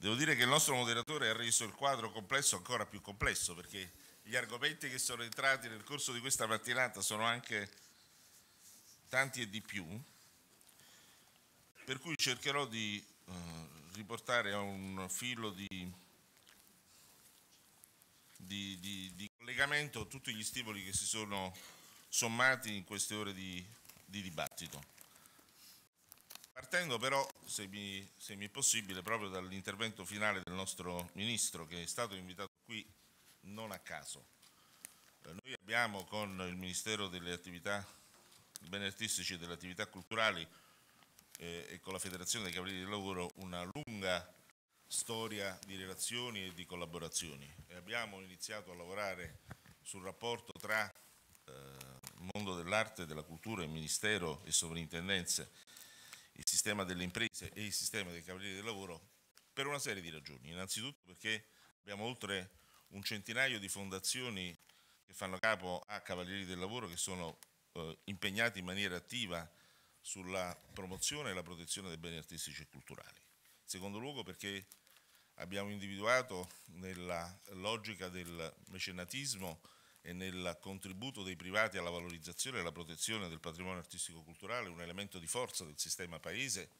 Devo dire che il nostro moderatore ha reso il quadro complesso ancora più complesso perché gli argomenti che sono entrati nel corso di questa mattinata sono anche tanti e di più, per cui cercherò di eh, riportare a un filo di, di, di, di, collegamento tutti gli stimoli che si sono sommati in queste ore di dibattito. Partendo però, se mi, se mi, è possibile, proprio dall'intervento finale del nostro Ministro che è stato invitato qui non a caso. Eh, noi abbiamo con il Ministero delle Attività dei Beni Artistici e delle Attività Culturali eh, e con la Federazione dei Cavalieri del Lavoro una lunga storia di relazioni e di collaborazioni e abbiamo iniziato a lavorare sul rapporto tra eh, mondo dell'arte, della cultura, il Ministero e sovrintendenze il sistema delle imprese e il sistema dei cavalieri del lavoro per una serie di ragioni. Innanzitutto perché abbiamo oltre un centinaio di fondazioni che fanno capo a cavalieri del lavoro che sono eh, impegnati in maniera attiva sulla promozione e la protezione dei beni artistici e culturali. In secondo luogo perché abbiamo individuato nella logica del mecenatismo e nel contributo dei privati alla valorizzazione e alla protezione del patrimonio artistico-culturale un elemento di forza del sistema paese,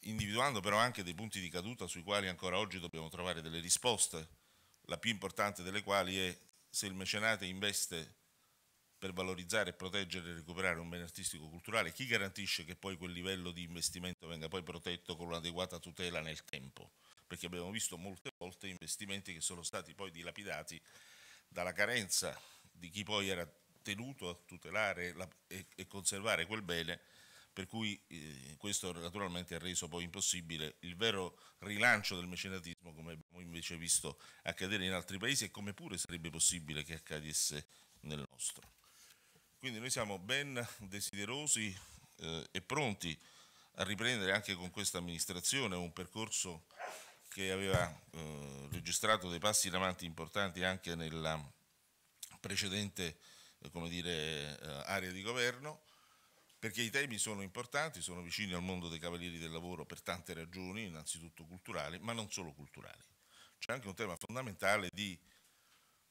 individuando però anche dei punti di caduta sui quali ancora oggi dobbiamo trovare delle risposte, la più importante delle quali è se il mecenate investe per valorizzare, proteggere e recuperare un bene artistico-culturale, chi garantisce che poi quel livello di investimento venga poi protetto con un'adeguata tutela nel tempo? Perché abbiamo visto molte volte investimenti che sono stati poi dilapidati dalla carenza di chi poi era tenuto a tutelare la, e, e, conservare quel bene, per cui eh, questo naturalmente ha reso poi impossibile il vero rilancio del mecenatismo come abbiamo invece visto accadere in altri paesi e come pure sarebbe possibile che accadesse nel nostro. Quindi noi siamo ben desiderosi eh, e pronti a riprendere anche con questa amministrazione un percorso che aveva eh, registrato dei passi in avanti importanti anche nella precedente eh, dire, eh, area di governo, perché i temi sono importanti, sono vicini al mondo dei cavalieri del lavoro per tante ragioni, innanzitutto culturali, ma non solo culturali. C'è anche un tema fondamentale di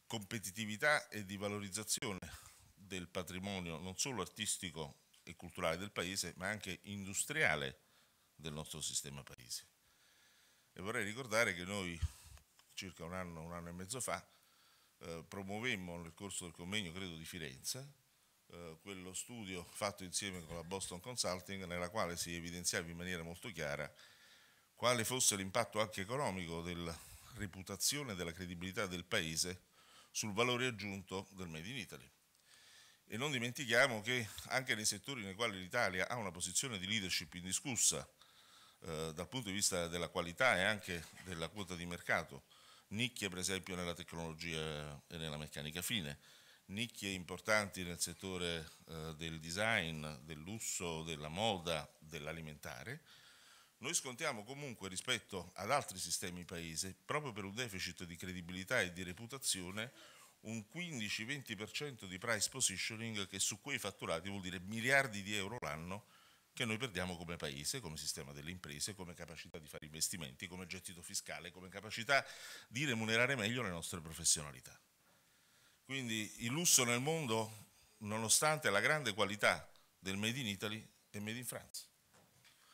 competitività e di valorizzazione del patrimonio non solo artistico e culturale del paese, ma anche industriale del nostro sistema paese. E vorrei ricordare che noi circa un anno, un anno e mezzo fa, eh, promuovemmo nel corso del convegno, credo, di Firenze, eh, quello studio fatto insieme con la Boston Consulting, nella quale si evidenziava in maniera molto chiara quale fosse l'impatto anche economico della reputazione e della credibilità del Paese sul valore aggiunto del Made in Italy. E non dimentichiamo che anche nei settori nei quali l'Italia ha una posizione di leadership indiscussa, eh, dal punto di vista della qualità e anche della quota di mercato, nicchie per esempio nella tecnologia e nella meccanica fine, nicchie importanti nel settore eh, del design, del lusso, della moda, dell'alimentare, noi scontiamo comunque rispetto ad altri sistemi paese, proprio per un deficit di credibilità e di reputazione, un 15-20% di price positioning che su quei fatturati vuol dire miliardi di euro l'anno che noi perdiamo come paese, come sistema delle imprese, come capacità di fare investimenti, come gettito fiscale, come capacità di remunerare meglio le nostre professionalità. Quindi il lusso nel mondo, nonostante la grande qualità del Made in Italy, è Made in France.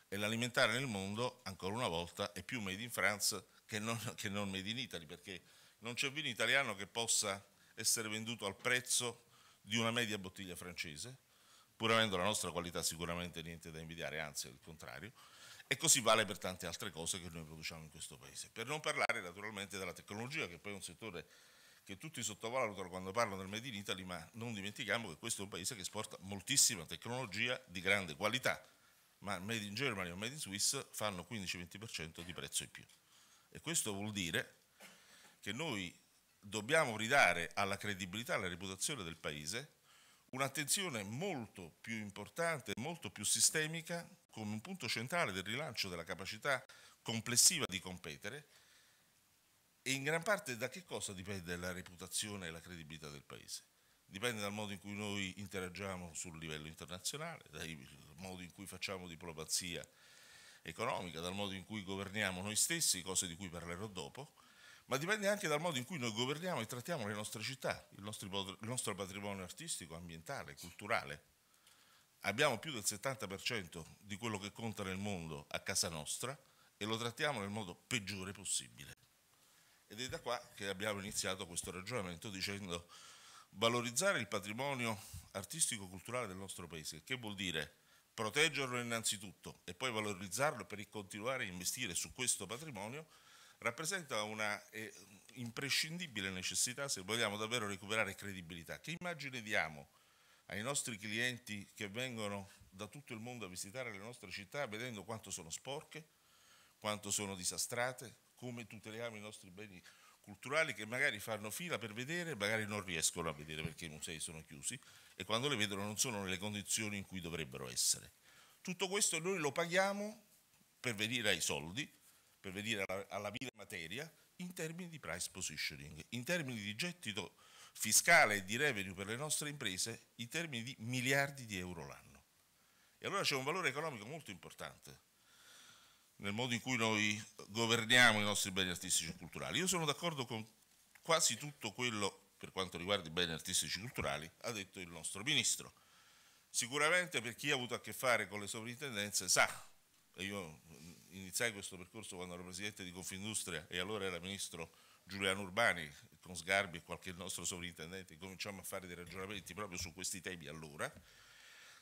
E l'alimentare nel mondo, ancora una volta, è più Made in France che non, che non Made in Italy, perché non c'è vino italiano che possa essere venduto al prezzo di una media bottiglia francese, pur avendo la nostra qualità sicuramente niente da invidiare, anzi il contrario, e così vale per tante altre cose che noi produciamo in questo paese. Per non parlare naturalmente della tecnologia, che poi è un settore che tutti sottovalutano quando parlano del Made in Italy, ma non dimentichiamo che questo è un paese che esporta moltissima tecnologia di grande qualità, ma Made in Germany o Made in Swiss fanno 15-20% di prezzo in più. E questo vuol dire che noi dobbiamo ridare alla credibilità, alla reputazione del paese un'attenzione molto più importante, molto più sistemica, come un punto centrale del rilancio della capacità complessiva di competere e in gran parte da che cosa dipende la reputazione e la credibilità del Paese? Dipende dal modo in cui noi interagiamo sul livello internazionale, dal modo in cui facciamo diplomazia economica, dal modo in cui governiamo noi stessi, cose di cui parlerò dopo, ma dipende anche dal modo in cui noi governiamo e trattiamo le nostre città, il nostro, il nostro patrimonio artistico, ambientale, culturale. Abbiamo più del 70% di quello che conta nel mondo a casa nostra e lo trattiamo nel modo peggiore possibile. Ed è da qua che abbiamo iniziato questo ragionamento dicendo valorizzare il patrimonio artistico-culturale del nostro paese, che vuol dire proteggerlo innanzitutto e poi valorizzarlo per continuare a investire su questo patrimonio rappresenta una eh, imprescindibile necessità se vogliamo davvero recuperare credibilità. Che immagine diamo ai nostri clienti che vengono da tutto il mondo a visitare le nostre città vedendo quanto sono sporche, quanto sono disastrate, come tuteliamo i nostri beni culturali che magari fanno fila per vedere, magari non riescono a vedere perché i musei sono chiusi e quando le vedono non sono nelle condizioni in cui dovrebbero essere. Tutto questo noi lo paghiamo per venire ai soldi, per venire alla, alla mia materia, in termini di price positioning, in termini di gettito fiscale e di revenue per le nostre imprese, in termini di miliardi di euro l'anno. E allora c'è un valore economico molto importante nel modo in cui noi governiamo i nostri beni artistici e culturali. Io sono d'accordo con quasi tutto quello per quanto riguarda i beni artistici e culturali, ha detto il nostro Ministro. Sicuramente per chi ha avuto a che fare con le sovrintendenze sa, e io iniziai questo percorso quando ero presidente di Confindustria e allora era ministro Giuliano Urbani, con Sgarbi e qualche nostro sovrintendente, cominciamo a fare dei ragionamenti proprio su questi temi allora,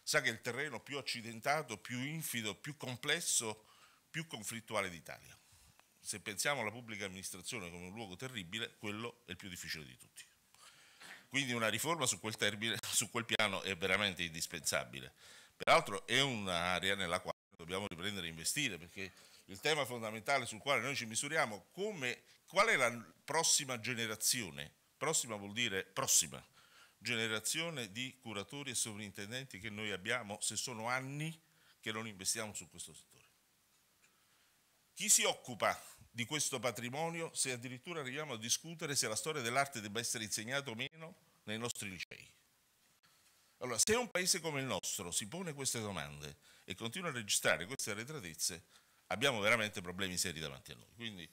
sa che è il terreno più accidentato, più infido, più complesso, più conflittuale d'Italia. Se pensiamo alla pubblica amministrazione come un luogo terribile, quello è il più difficile di tutti. Quindi una riforma su quel, termine, su quel piano è veramente indispensabile. Peraltro è un'area nella quale dobbiamo riprendere a investire perché il tema fondamentale sul quale noi ci misuriamo come, qual è la prossima generazione, prossima vuol dire prossima, generazione di curatori e sovrintendenti che noi abbiamo se sono anni che non investiamo su questo settore. Chi si occupa di questo patrimonio se addirittura arriviamo a discutere se la storia dell'arte debba essere insegnata o meno nei nostri licei? Allora, se un paese come il nostro si pone queste domande e continua a registrare queste arretratezze, abbiamo veramente problemi seri davanti a noi. Quindi,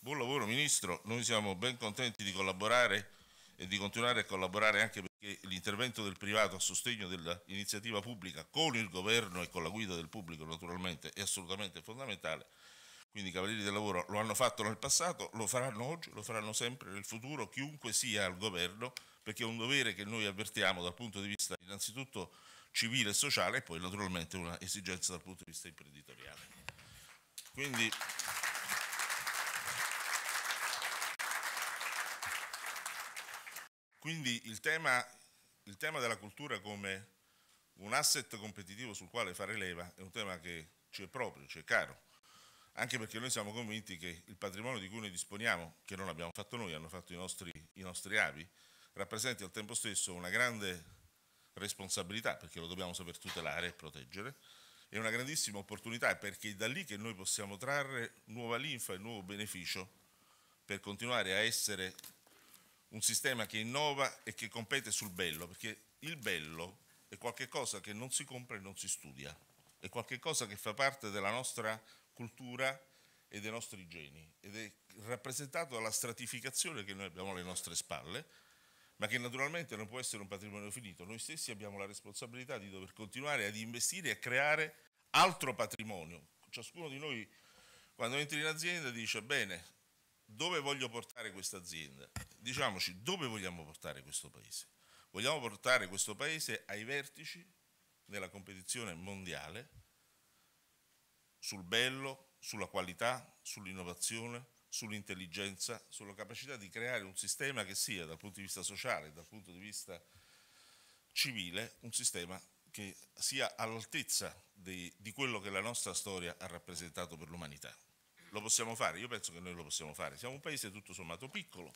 buon lavoro Ministro, noi siamo ben contenti di collaborare e di continuare a collaborare anche perché l'intervento del privato a sostegno dell'iniziativa pubblica con il governo e con la guida del pubblico naturalmente è assolutamente fondamentale. Quindi i Cavalieri del Lavoro lo hanno fatto nel passato, lo faranno oggi, lo faranno sempre nel futuro, chiunque sia al governo perché è un dovere che noi avvertiamo dal punto di vista innanzitutto civile e sociale e poi naturalmente una esigenza dal punto di vista imprenditoriale. Quindi Quindi il tema, il tema, della cultura come un asset competitivo sul quale fare leva è un tema che ci è proprio, ci è caro, anche perché noi siamo convinti che il patrimonio di cui noi disponiamo, che non abbiamo fatto noi, hanno fatto i nostri, i nostri avi, rappresenti al tempo stesso una grande responsabilità, perché lo dobbiamo saper tutelare e proteggere, e una grandissima opportunità, perché è da lì che noi possiamo trarre nuova linfa e nuovo beneficio per continuare a essere un sistema che innova e che compete sul bello, perché il bello è qualcosa che non si compra e non si studia, è qualcosa che fa parte della nostra cultura e dei nostri geni ed è rappresentato dalla stratificazione che noi abbiamo alle nostre spalle, ma che naturalmente non può essere un patrimonio finito. Noi stessi abbiamo la responsabilità di dover continuare ad investire e a creare altro patrimonio. Ciascuno di noi quando entra in azienda dice bene, dove voglio portare questa azienda? Diciamoci dove vogliamo portare questo paese? Vogliamo portare questo paese ai vertici della competizione mondiale sul bello, sulla qualità, sull'innovazione, sull'intelligenza, sulla capacità di creare un sistema che sia dal punto di vista sociale, dal punto di vista civile, un sistema che sia all'altezza di, di quello che la nostra storia ha rappresentato per l'umanità. Lo possiamo fare, io penso che noi lo possiamo fare. Siamo un paese tutto sommato piccolo,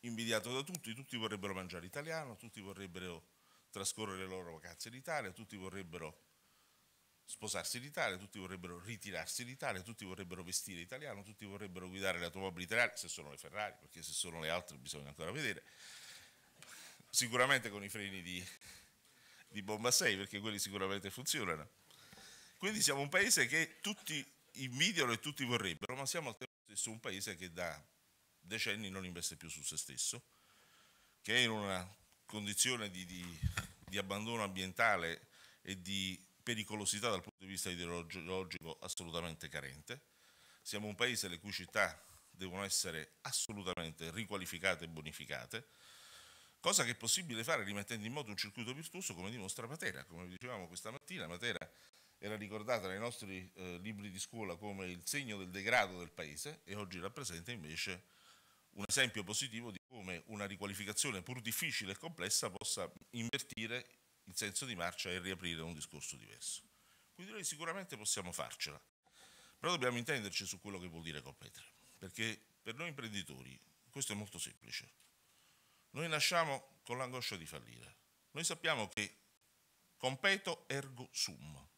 invidiato da tutti, tutti vorrebbero mangiare italiano, tutti vorrebbero trascorrere le loro vacanze in Italia, tutti vorrebbero sposarsi in Italia, tutti vorrebbero ritirarsi in Italia, tutti vorrebbero vestire italiano, tutti vorrebbero guidare le automobili italiane, se sono le Ferrari, perché se sono le altre bisogna ancora vedere. Sicuramente con i freni di, di bomba 6, perché quelli sicuramente funzionano. Quindi siamo un paese che tutti invidiano e tutti vorrebbero, ma siamo al tempo stesso un paese che da decenni non investe più su se stesso, che è in una condizione di, di, di abbandono ambientale e di pericolosità dal punto di vista ideologico assolutamente carente, siamo un paese le cui città devono essere assolutamente riqualificate e bonificate, cosa che è possibile fare rimettendo in moto un circuito virtuoso come dimostra Matera, come dicevamo questa mattina, Matera era ricordata nei nostri eh, libri di scuola come il segno del degrado del paese e oggi rappresenta invece un esempio positivo di come una riqualificazione pur difficile e complessa possa invertire il senso di marcia è riaprire un discorso diverso. Quindi noi sicuramente possiamo farcela, però dobbiamo intenderci su quello che vuol dire competere, perché per noi imprenditori questo è molto semplice. Noi nasciamo con l'angoscia di fallire, noi sappiamo che competo ergo sum,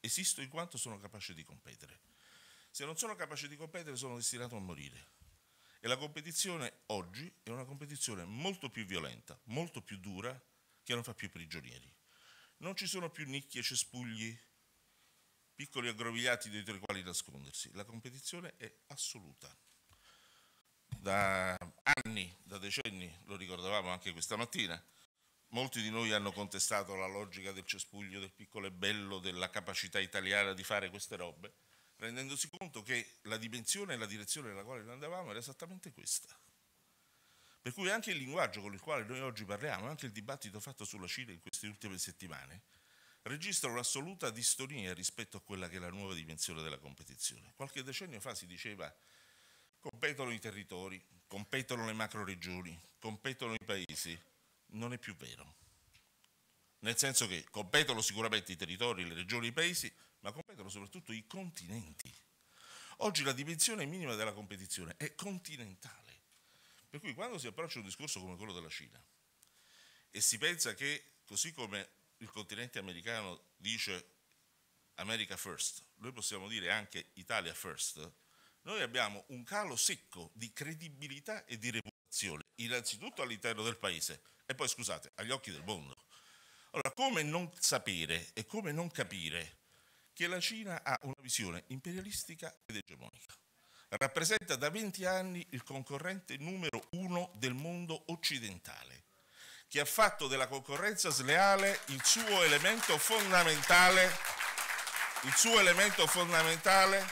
esisto in quanto sono capace di competere. Se non sono capace di competere sono destinato a morire. E la competizione oggi è una competizione molto più violenta, molto più dura che non fa più prigionieri. Non ci sono più nicchie, cespugli, piccoli aggrovigliati dietro i quali nascondersi. La competizione è assoluta. Da anni, da decenni, lo ricordavamo anche questa mattina, molti di noi hanno contestato la logica del cespuglio, del piccolo e bello, della capacità italiana di fare queste robe, rendendosi conto che la dimensione e la direzione nella quale noi andavamo era esattamente questa per cui anche il linguaggio con il quale noi oggi parliamo, anche il dibattito fatto sulla Cina in queste ultime settimane, registra un'assoluta distonia rispetto a quella che è la nuova dimensione della competizione. Qualche decennio fa si diceva competono i territori, competono le macro regioni, competono i paesi. Non è più vero. Nel senso che competono sicuramente i territori, le regioni, i paesi, ma competono soprattutto i continenti. Oggi la dimensione minima della competizione è continentale. Per cui quando si approccia un discorso come quello della Cina e si pensa che così come il continente americano dice America first, noi possiamo dire anche Italia first, noi abbiamo un calo secco di credibilità e di reputazione, innanzitutto all'interno del paese e poi, scusate, agli occhi del mondo. Allora, come non sapere e come non capire che la Cina ha una visione imperialistica ed egemonica? rappresenta da 20 anni il concorrente numero uno del mondo occidentale, che ha fatto della concorrenza sleale il suo elemento fondamentale, suo elemento fondamentale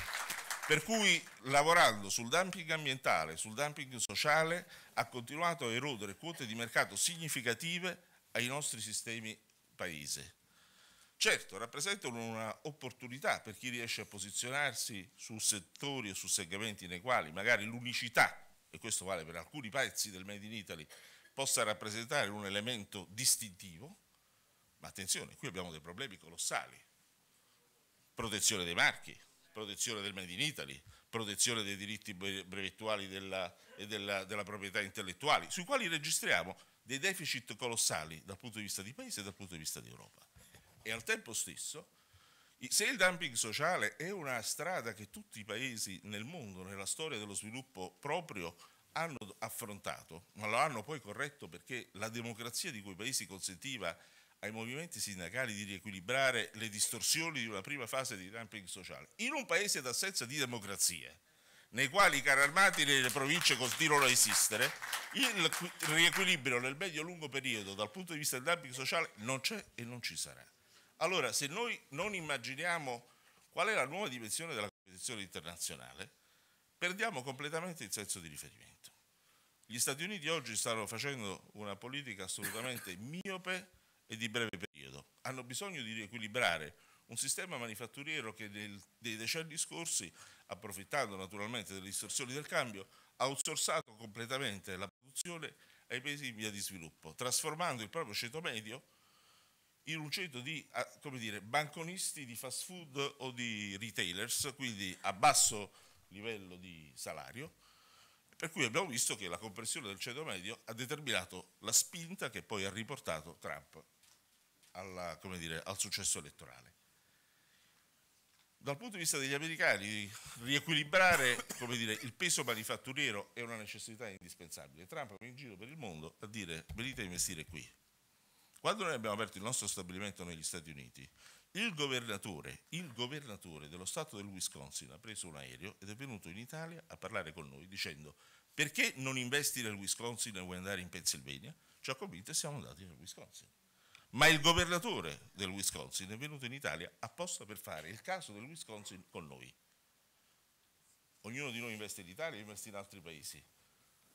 per cui lavorando sul dumping ambientale, sul dumping sociale, ha continuato a erodere quote di mercato significative ai nostri sistemi paese. Certo, rappresentano un'opportunità per chi riesce a posizionarsi su settori o su segmenti nei quali magari l'unicità, e questo vale per alcuni pezzi del Made in Italy, possa rappresentare un elemento distintivo, ma attenzione, qui abbiamo dei problemi colossali. Protezione dei marchi, protezione del Made in Italy, protezione dei diritti brevettuali della, e della, della proprietà intellettuali, sui quali registriamo dei deficit colossali dal punto di vista di Paese e dal punto di vista di Europa e al tempo stesso, se il dumping sociale è una strada che tutti i paesi nel mondo, nella storia dello sviluppo proprio, hanno affrontato, ma lo hanno poi corretto perché la democrazia di quei paesi consentiva ai movimenti sindacali di riequilibrare le distorsioni di una prima fase di dumping sociale. In un paese d'assenza di democrazia, nei quali i carri armati nelle province continuano a esistere, il riequilibrio nel medio-lungo periodo dal punto di vista del dumping sociale non c'è e non ci sarà. Allora, se noi non immaginiamo qual è la nuova dimensione della competizione internazionale, perdiamo completamente il senso di riferimento. Gli Stati Uniti oggi stanno facendo una politica assolutamente miope e di breve periodo. Hanno bisogno di riequilibrare un sistema manifatturiero che nel, nei decenni scorsi, approfittando naturalmente delle distorsioni del cambio, ha outsourcato completamente la produzione ai paesi in via di sviluppo, trasformando il proprio ceto medio in un centro di ah, dire, banconisti di fast food o di retailers, quindi a basso livello di salario, per cui abbiamo visto che la compressione del ceto medio ha determinato la spinta che poi ha riportato Trump alla, dire, al successo elettorale. Dal punto di vista degli americani, riequilibrare dire, il peso manifatturiero è una necessità indispensabile. Trump va in giro per il mondo a dire venite a investire qui, quando noi abbiamo aperto il nostro stabilimento negli Stati Uniti, il governatore, il governatore dello Stato del Wisconsin ha preso un aereo ed è venuto in Italia a parlare con noi dicendo perché non investi nel Wisconsin e vuoi andare in Pennsylvania? Ci ha convinto e siamo andati nel Wisconsin. Ma il governatore del Wisconsin è venuto in Italia apposta per fare il caso del Wisconsin con noi. Ognuno di noi investe in Italia e investe in altri paesi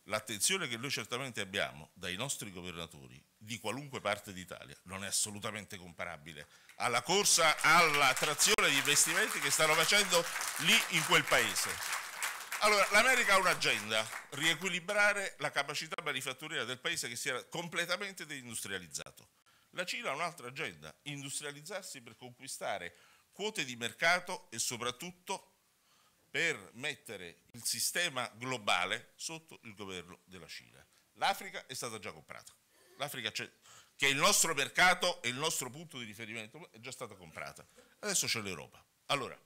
l'attenzione che noi certamente abbiamo dai nostri governatori di qualunque parte d'Italia non è assolutamente comparabile alla corsa all'attrazione di investimenti che stanno facendo lì in quel paese. Allora, l'America ha un'agenda, riequilibrare la capacità manifatturiera del paese che si era completamente deindustrializzato. La Cina ha un'altra agenda, industrializzarsi per conquistare quote di mercato e soprattutto per mettere il sistema globale sotto il governo della Cina. L'Africa è stata già comprata, l'Africa che è il nostro mercato e il nostro punto di riferimento è già stata comprata, adesso c'è l'Europa. Allora,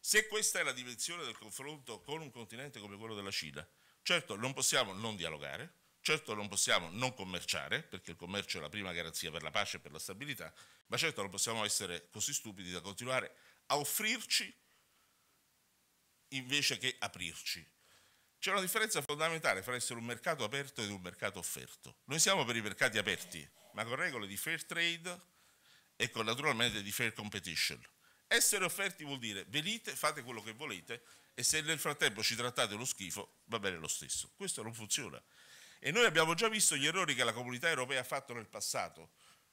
se questa è la dimensione del confronto con un continente come quello della Cina, certo non possiamo non dialogare, certo non possiamo non commerciare, perché il commercio è la prima garanzia per la pace e per la stabilità, ma certo non possiamo essere così stupidi da continuare a offrirci invece che aprirci. C'è una differenza fondamentale fra essere un mercato aperto ed un mercato offerto. Noi siamo per i mercati aperti, ma con regole di fair trade e con naturalmente di fair competition. Essere offerti vuol dire venite, fate quello che volete e se nel frattempo ci trattate lo schifo va bene lo stesso. Questo non funziona. E noi abbiamo già visto gli errori che la comunità europea ha fatto nel passato.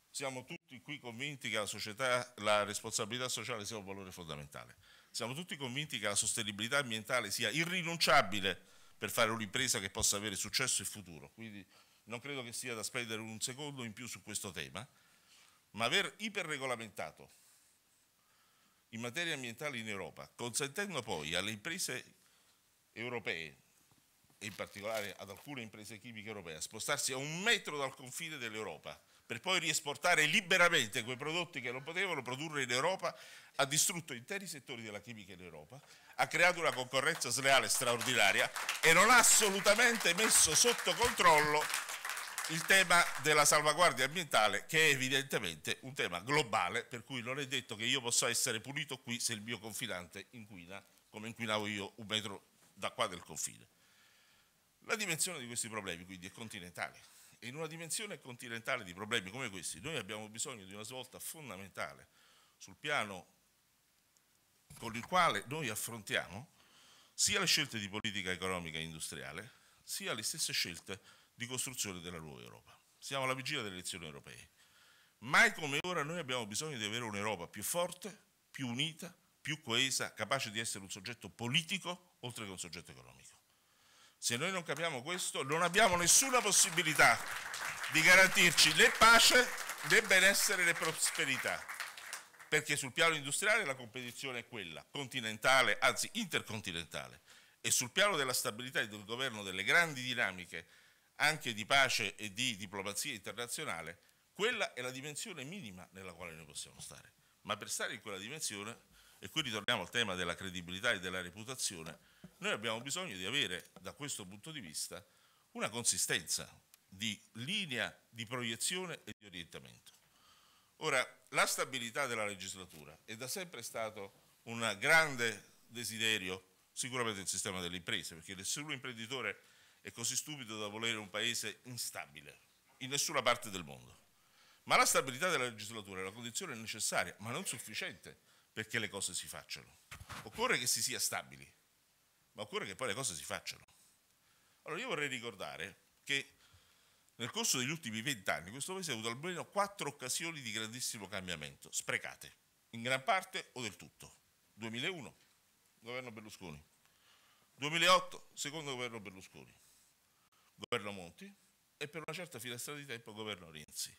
Siamo tutti qui convinti che la, società, la responsabilità sociale sia un valore fondamentale. Siamo tutti convinti che la sostenibilità ambientale sia irrinunciabile per fare un'impresa che possa avere successo in futuro. Quindi non credo che sia da spendere un secondo in più su questo tema, ma aver iperregolamentato in materia ambientale in Europa, consentendo poi alle imprese europee, e in particolare ad alcune imprese chimiche europee, a spostarsi a un metro dal confine dell'Europa, per poi riesportare liberamente quei prodotti che non potevano produrre in Europa, ha distrutto interi settori della chimica in Europa, ha creato una concorrenza sleale straordinaria e non ha assolutamente messo sotto controllo il tema della salvaguardia ambientale che è evidentemente un tema globale per cui non è detto che io possa essere punito qui se il mio confinante inquina come inquinavo io un metro da qua del confine. La dimensione di questi problemi quindi è continentale in una dimensione continentale di problemi come questi, noi abbiamo bisogno di una svolta fondamentale sul piano con il quale noi affrontiamo sia le scelte di politica economica e industriale, sia le stesse scelte di costruzione della nuova Europa. Siamo alla vigilia delle elezioni europee. Mai come ora noi abbiamo bisogno di avere un'Europa più forte, più unita, più coesa, capace di essere un soggetto politico oltre che un soggetto economico. Se noi non capiamo questo, non abbiamo nessuna possibilità di garantirci né pace né benessere né prosperità. Perché sul piano industriale la competizione è quella, continentale, anzi intercontinentale, e sul piano della stabilità e del governo delle grandi dinamiche, anche di pace e di diplomazia internazionale, quella è la dimensione minima nella quale noi possiamo stare. Ma per stare in quella dimensione, e qui ritorniamo al tema della credibilità e della reputazione, noi abbiamo bisogno di avere, da questo punto di vista, una consistenza di linea di proiezione e di orientamento. Ora, la stabilità della legislatura è da sempre stato un grande desiderio sicuramente del sistema delle imprese, perché nessun imprenditore è così stupido da volere un paese instabile in nessuna parte del mondo. Ma la stabilità della legislatura è la condizione necessaria, ma non sufficiente perché le cose si facciano. Occorre che si sia stabili ma occorre che poi le cose si facciano. Allora io vorrei ricordare che nel corso degli ultimi vent'anni questo Paese ha avuto almeno quattro occasioni di grandissimo cambiamento, sprecate, in gran parte o del tutto. 2001, governo Berlusconi. 2008, secondo governo Berlusconi. Governo Monti e per una certa finestra di tempo governo Renzi.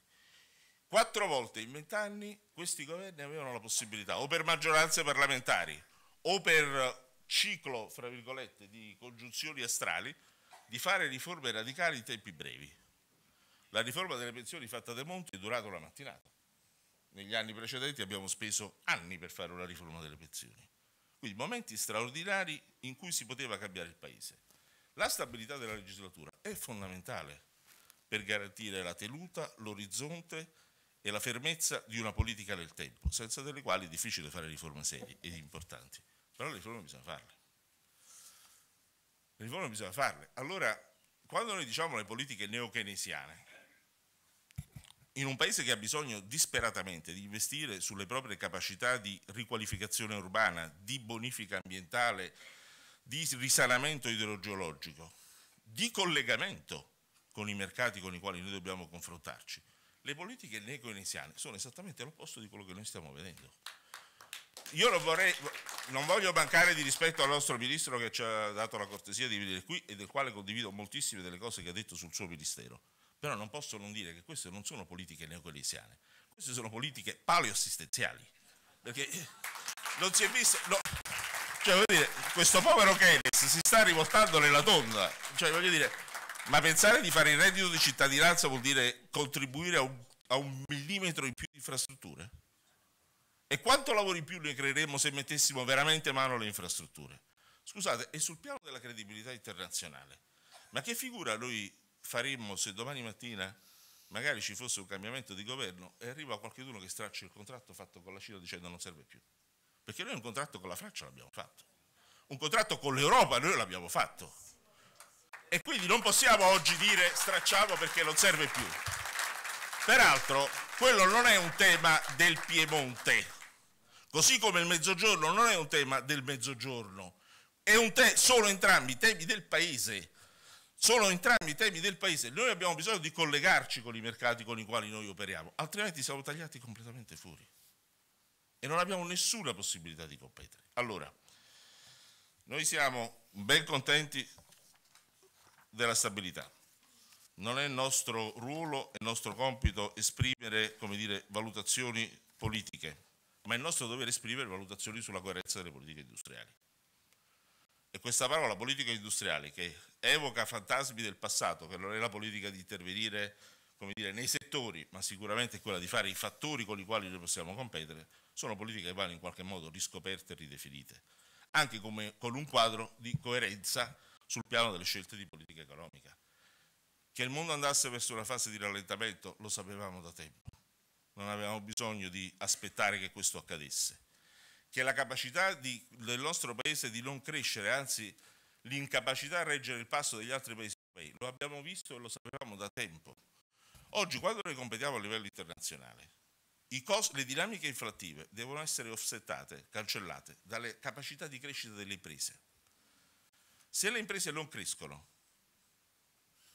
Quattro volte in vent'anni questi governi avevano la possibilità, o per maggioranze parlamentari, o per ciclo, fra virgolette, di congiunzioni astrali, di fare riforme radicali in tempi brevi. La riforma delle pensioni fatta da Monti è durata una mattinata. Negli anni precedenti abbiamo speso anni per fare una riforma delle pensioni. Quindi momenti straordinari in cui si poteva cambiare il Paese. La stabilità della legislatura è fondamentale per garantire la tenuta, l'orizzonte e la fermezza di una politica nel tempo, senza delle quali è difficile fare riforme serie ed importanti però le riforme bisogna farle. Le riforme bisogna farle. Allora, quando noi diciamo le politiche neo neokeynesiane, in un paese che ha bisogno disperatamente di investire sulle proprie capacità di riqualificazione urbana, di bonifica ambientale, di risanamento idrogeologico, di collegamento con i mercati con i quali noi dobbiamo confrontarci, le politiche neo neokeynesiane sono esattamente l'opposto di quello che noi stiamo vedendo io lo vorrei, non voglio mancare di rispetto al nostro ministro che ci ha dato la cortesia di venire qui e del quale condivido moltissime delle cose che ha detto sul suo ministero, però non posso non dire che queste non sono politiche neocolesiane, queste sono politiche paleoassistenziali, perché eh, non si è visto... No. Cioè, dire, questo povero Keynes si sta rivoltando nella tonda, cioè, dire, ma pensare di fare il reddito di cittadinanza vuol dire contribuire a un, a un millimetro in più di infrastrutture? E quanto lavori più ne creeremmo se mettessimo veramente mano alle infrastrutture? Scusate, e sul piano della credibilità internazionale, ma che figura noi faremmo se domani mattina magari ci fosse un cambiamento di governo e arriva qualcuno che straccia il contratto fatto con la Cina dicendo non serve più? Perché noi un contratto con la Francia l'abbiamo fatto, un contratto con l'Europa noi l'abbiamo fatto. E quindi non possiamo oggi dire stracciamo perché non serve più. Peraltro, quello non è un tema del Piemonte, Così come il mezzogiorno non è un tema del mezzogiorno, te sono entrambi temi del paese. Sono entrambi temi del paese. Noi abbiamo bisogno di collegarci con i mercati con i quali noi operiamo, altrimenti siamo tagliati completamente fuori e non abbiamo nessuna possibilità di competere. Allora, noi siamo ben contenti della stabilità. Non è nostro ruolo, è nostro compito esprimere come dire, valutazioni politiche ma è il nostro dovere esprimere valutazioni sulla coerenza delle politiche industriali. E questa parola politica industriale che evoca fantasmi del passato, che non è la politica di intervenire dire, nei settori, ma sicuramente è quella di fare i fattori con i quali noi possiamo competere, sono politiche che vanno in qualche modo riscoperte e ridefinite, anche come, con un quadro di coerenza sul piano delle scelte di politica economica. Che il mondo andasse verso una fase di rallentamento lo sapevamo da tempo non avevamo bisogno di aspettare che questo accadesse, che la capacità di, del nostro Paese di non crescere, anzi l'incapacità a reggere il passo degli altri Paesi europei, lo abbiamo visto e lo sapevamo da tempo. Oggi quando noi competiamo a livello internazionale, le dinamiche inflattive devono essere offsettate, cancellate, dalle capacità di crescita delle imprese. Se le imprese non crescono,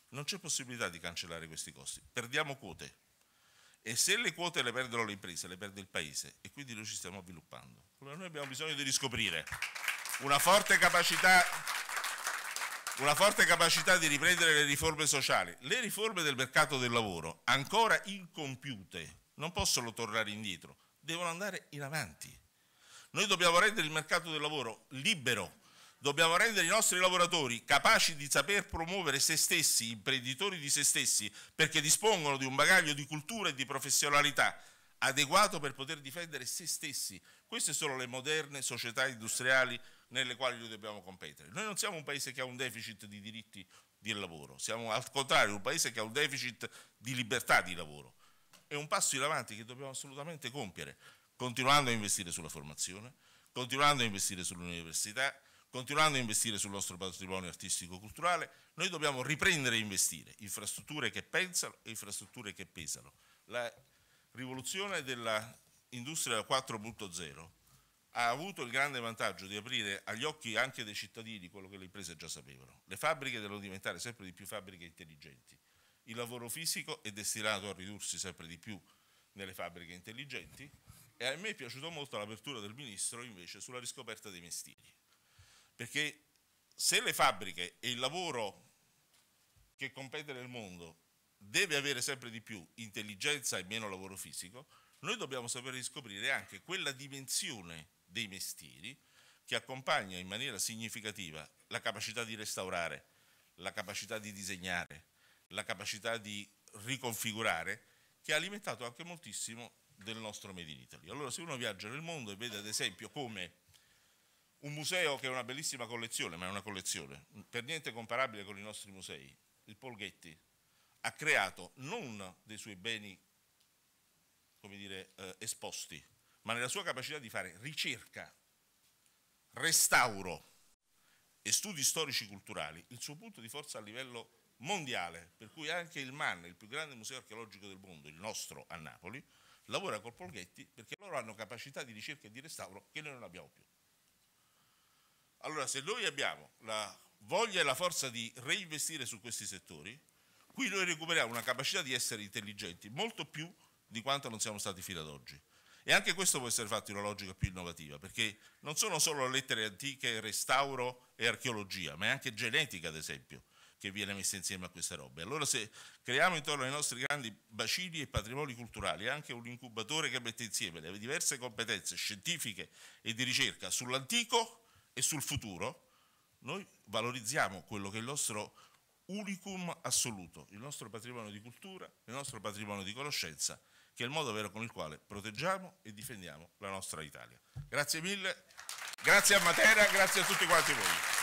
non c'è possibilità di cancellare questi costi, perdiamo quote, e se le quote le perdono le imprese, le perde il paese e quindi noi ci stiamo sviluppando. Allora noi abbiamo bisogno di riscoprire una forte, capacità, una forte capacità di riprendere le riforme sociali. Le riforme del mercato del lavoro, ancora incompiute, non possono tornare indietro, devono andare in avanti. Noi dobbiamo rendere il mercato del lavoro libero, dobbiamo rendere i nostri lavoratori capaci di saper promuovere se stessi, imprenditori di se stessi, perché dispongono di un bagaglio di cultura e di professionalità adeguato per poter difendere se stessi. Queste sono le moderne società industriali nelle quali noi dobbiamo competere. Noi non siamo un paese che ha un deficit di diritti di lavoro, siamo al contrario un paese che ha un deficit di libertà di lavoro. È un passo in avanti che dobbiamo assolutamente compiere, continuando a investire sulla formazione, continuando a investire sull'università, Continuando a investire sul nostro patrimonio artistico-culturale, noi dobbiamo riprendere a investire infrastrutture che pensano e infrastrutture che pesano. La rivoluzione dell'industria 4.0 ha avuto il grande vantaggio di aprire agli occhi anche dei cittadini quello che le imprese già sapevano. Le fabbriche devono diventare sempre di più fabbriche intelligenti. Il lavoro fisico è destinato a ridursi sempre di più nelle fabbriche intelligenti e a me è piaciuta molto l'apertura del Ministro invece sulla riscoperta dei mestieri perché se le fabbriche e il lavoro che compete nel mondo deve avere sempre di più intelligenza e meno lavoro fisico, noi dobbiamo saper riscoprire anche quella dimensione dei mestieri che accompagna in maniera significativa la capacità di restaurare, la capacità di disegnare, la capacità di riconfigurare, che ha alimentato anche moltissimo del nostro Made in Italy. Allora se uno viaggia nel mondo e vede ad esempio come un museo che è una bellissima collezione, ma è una collezione, per niente comparabile con i nostri musei, il Polghetti, ha creato non dei suoi beni, come dire, eh, esposti, ma nella sua capacità di fare ricerca, restauro e studi storici culturali, il suo punto di forza a livello mondiale, per cui anche il MAN, il più grande museo archeologico del mondo, il nostro a Napoli, lavora col Polghetti perché loro hanno capacità di ricerca e di restauro che noi non abbiamo più. Allora se noi abbiamo la voglia e la forza di reinvestire su questi settori, qui noi recuperiamo una capacità di essere intelligenti molto più di quanto non siamo stati fino ad oggi. E anche questo può essere fatto in una logica più innovativa, perché non sono solo lettere antiche, restauro e archeologia, ma è anche genetica, ad esempio, che viene messa insieme a queste robe. Allora se creiamo intorno ai nostri grandi bacini e patrimoni culturali anche un incubatore che mette insieme le diverse competenze scientifiche e di ricerca sull'antico, e sul futuro, noi valorizziamo quello che è il nostro unicum assoluto, il nostro patrimonio di cultura, il nostro patrimonio di conoscenza, che è il modo vero con il quale proteggiamo e difendiamo la nostra Italia. Grazie mille, grazie a Matera, grazie a tutti quanti voi.